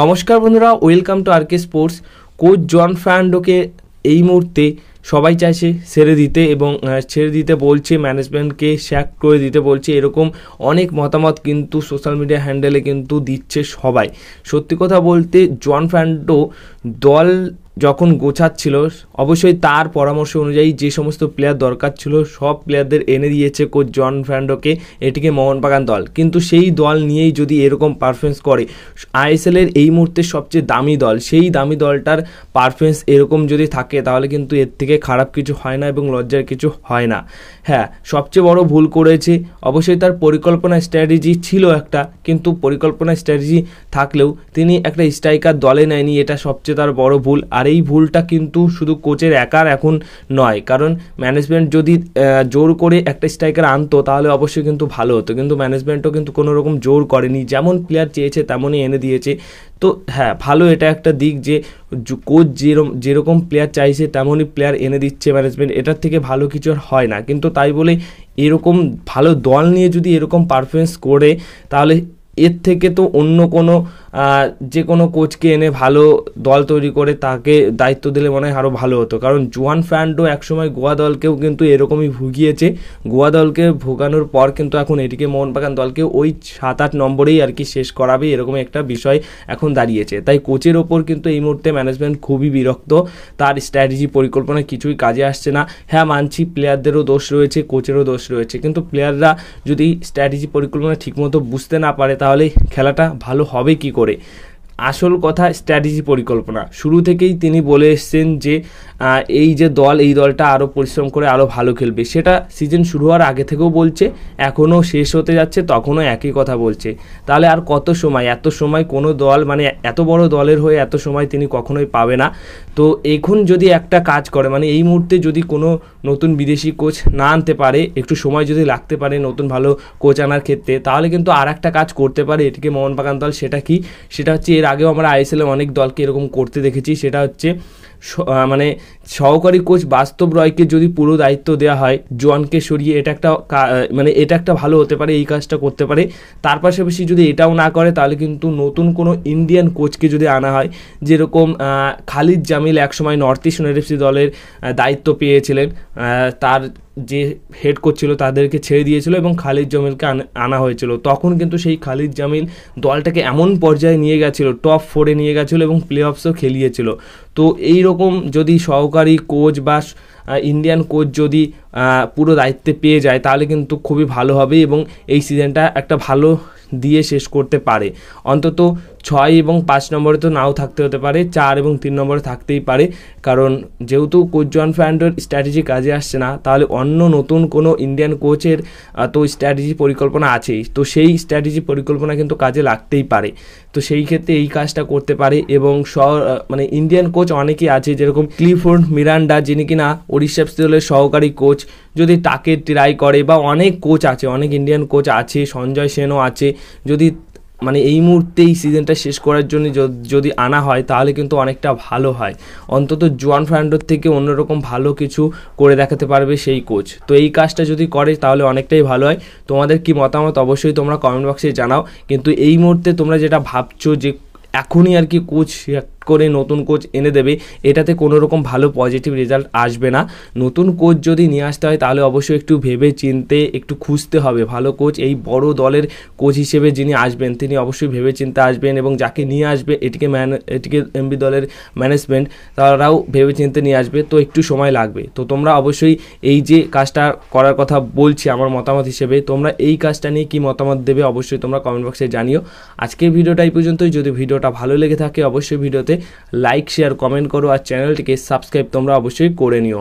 নমস্কার বন্ধুরা welcome to RK sports coach John ফ্যান্ডোকে এই মুহূর্তে সবাই চাইছে ছেড়ে দিতে এবং ছেড়ে দিতে বলছে ম্যানেজমেন্টকে শ্যাক করে দিতে বলছে এরকম অনেক মতামত কিন্তু সোশ্যাল মিডিয়া হ্যান্ডেলে কিন্তু দিচ্ছে সবাই সত্যি কথা বলতে জন ফ্যান্ডো দল যখন গোছাচ্ছিল অবশ্যই তার পরামর্শ অনুযায়ী যে সমস্ত প্লেয়ার দরকার ছিল সব প্লেয়ারদের এনে দিয়েছে কোচ জন ফ্র্যান্ডোকে এটিকে মোহনবাগান দল কিন্তু সেই দল নিয়েই যদি এরকম পারফরমেন্স করে আইএসএলের এই মুহূর্তে সবচেয়ে দামি দল সেই দামি দলটার পারফরমেন্স এরকম যদি থাকে তাহলে কিন্তু এর থেকে খারাপ কিছু হয় না এবং লজ্জার কিছু হয় না হ্যাঁ সবচেয়ে বড় ভুল করেছে অবশ্যই তার পরিকল্পনা স্ট্র্যাটেজি ছিল একটা কিন্তু পরিকল্পনা স্ট্র্যাটেজি থাকলেও তিনি একটা স্ট্রাইকার দলে নেয়নি এটা সবচেয়ে তার বড় ভুল আর আর এই ভুলটা কিন্তু শুধু কোচের একার এখন নয় কারণ ম্যানেজমেন্ট যদি জোর করে একটা স্ট্রাইকার আনতো তাহলে অবশ্যই কিন্তু ভালো হতো কিন্তু ম্যানেজমেন্টও কিন্তু কোনো রকম জোর করেনি যেমন প্লেয়ার চেয়েছে তেমনই এনে দিয়েছে তো হ্যাঁ ভালো এটা একটা দিক যে কোচ যেরকম যেরকম প্লেয়ার চাইছে তেমনই প্লেয়ার এনে দিচ্ছে ম্যানেজমেন্ট এটার থেকে ভালো কিছু আর হয় না কিন্তু তাই বলে এরকম ভালো দল নিয়ে যদি এরকম পারফরমেন্স করে তাহলে এর থেকে তো অন্য কোনো যে কোনো কোচকে এনে ভালো দল তৈরি করে তাকে দায়িত্ব দিলে মনে হয় আরও ভালো হতো কারণ জোয়ান ফ্যান্ডো একসময় গোয়া দলকেও কিন্তু এরকমই ভুগিয়েছে গোয়া দলকে ভোগানোর পর কিন্তু এখন এটিকে মোহনবাগান দলকে ওই সাত আট নম্বরেই আর কি শেষ করাবে এরকম একটা বিষয় এখন দাঁড়িয়েছে তাই কোচের ওপর কিন্তু এই মুহূর্তে ম্যানেজমেন্ট খুবই বিরক্ত তার স্ট্র্যাটেজি পরিকল্পনা কিছুই কাজে আসছে না হ্যাঁ মানছি প্লেয়ারদেরও দোষ রয়েছে কোচেরও দোষ রয়েছে কিন্তু প্লেয়াররা যদি স্ট্র্যাটেজি পরিকল্পনা ঠিকমতো বুঝতে না পারে তাহলে খেলাটা ভালো হবে কী করে করে আসল কথা স্ট্র্যাটেজি পরিকল্পনা শুরু থেকেই তিনি বলে এসছেন যে এই যে দল এই দলটা আরও পরিশ্রম করে আরও ভালো খেলবে সেটা সিজন শুরু হওয়ার আগে থেকেও বলছে এখনও শেষ হতে যাচ্ছে তখনও একই কথা বলছে তাহলে আর কত সময় এত সময় কোনো দল মানে এত বড় দলের হয়ে এত সময় তিনি কখনোই পাবে না তো এখন যদি একটা কাজ করে মানে এই মুহূর্তে যদি কোনো নতুন বিদেশি কোচ না আনতে পারে একটু সময় যদি লাগতে পারে নতুন ভালো কোচ আনার ক্ষেত্রে তাহলে কিন্তু আর একটা কাজ করতে পারে এটিকে মোহনবাগান দল সেটা কি সেটা হচ্ছে এর আগেও আমরা আইএসএলে অনেক দলকে এরকম করতে দেখেছি সেটা হচ্ছে মানে সহকারী কোচ বাস্তব রয়কে যদি পুরো দায়িত্ব দেওয়া হয় জোয়ানকে সরিয়ে এটা একটা মানে এটা একটা ভালো হতে পারে এই কাজটা করতে পারে তার পাশাপাশি যদি এটাও না করে তাহলে কিন্তু নতুন কোনো ইন্ডিয়ান কোচকে যদি আনা হয় যেরকম খালিদ জামিল একসময় নর্থ ইস্ট ইউনাইটেড দলের দায়িত্ব পেয়েছিলেন তার যে হেড করছিল তাদেরকে ছেড়ে দিয়েছিল এবং খালিদ জামিলকে আনা হয়েছিল তখন কিন্তু সেই খালিদ জামিল দলটাকে এমন পর্যায়ে নিয়ে গেছিল টপ ফোরে নিয়ে গেছিল এবং প্লে অফসও খেলিয়েছিল তো এই রকম যদি সহকারী কোচ বা ইন্ডিয়ান কোচ যদি পুরো দায়িত্বে পেয়ে যায় তাহলে কিন্তু খুবই ভালো হবে এবং এই সিজনটা একটা ভালো দিয়ে শেষ করতে পারে অন্তত ছয় এবং পাঁচ নম্বরে তো নাও থাকতে হতে পারে চার এবং তিন নম্বরে থাকতেই পারে কারণ যেহেতু কোচ জন ফ্যান্ডোর স্ট্র্যাটেজি কাজে আসছে না তাহলে অন্য নতুন কোনো ইন্ডিয়ান কোচের তো স্ট্র্যাটেজি পরিকল্পনা আছেই তো সেই স্ট্র্যাটেজি পরিকল্পনা কিন্তু কাজে লাগতেই পারে তো সেই ক্ষেত্রে এই কাজটা করতে পারে এবং স মানে ইন্ডিয়ান কোচ অনেকেই আছে যেরকম ক্লিফোর্ড মিরান্ডা যিনি কিনা ওড়িশা দলের সহকারী কোচ যদি তাকে ট্রাই করে বা অনেক কোচ আছে অনেক ইন্ডিয়ান কোচ আছে সঞ্জয় সেনও আছে যদি মানে এই মুহূর্তে এই সিজনটা শেষ করার জন্য যদি আনা হয় তাহলে কিন্তু অনেকটা ভালো হয় অন্তত জোয়ান ফ্রান্ডোর থেকে অন্যরকম ভালো কিছু করে দেখাতে পারবে সেই কোচ তো এই কাজটা যদি করে তাহলে অনেকটাই ভালো হয় তোমাদের কি মতামত অবশ্যই তোমরা কমেন্ট বক্সে জানাও কিন্তু এই মুহূর্তে তোমরা যেটা ভাবছো যে এখনই আর কি কোচ করে নতুন কোচ এনে দেবে এটাতে কোনো রকম ভালো পজিটিভ রেজাল্ট আসবে না নতুন কোচ যদি নিয়ে আসতে হয় তাহলে অবশ্যই একটু ভেবে চিনতে একটু খুঁজতে হবে ভালো কোচ এই বড় দলের কোচ হিসেবে যিনি আসবেন তিনি অবশ্যই ভেবে চিনতে আসবেন এবং যাকে নিয়ে আসবে এটিকে ম্যান এটিকে এমবি দলের ম্যানেজমেন্ট তারাও ভেবে চিনতে নিয়ে আসবে তো একটু সময় লাগবে তো তোমরা অবশ্যই এই যে কাজটা করার কথা বলছি আমার মতামত হিসেবে তোমরা এই কাজটা নিয়ে কি মতামত দেবে অবশ্যই তোমরা কমেন্ট বক্সে জানিও আজকের ভিডিওটা এই পর্যন্তই যদি ভিডিওটা ভালো লেগে থাকে অবশ্যই ভিডিওতে লাইক শেয়ার কমেন্ট করো আর চ্যানেলটিকে সাবস্ক্রাইব তোমরা অবশ্যই করে নিও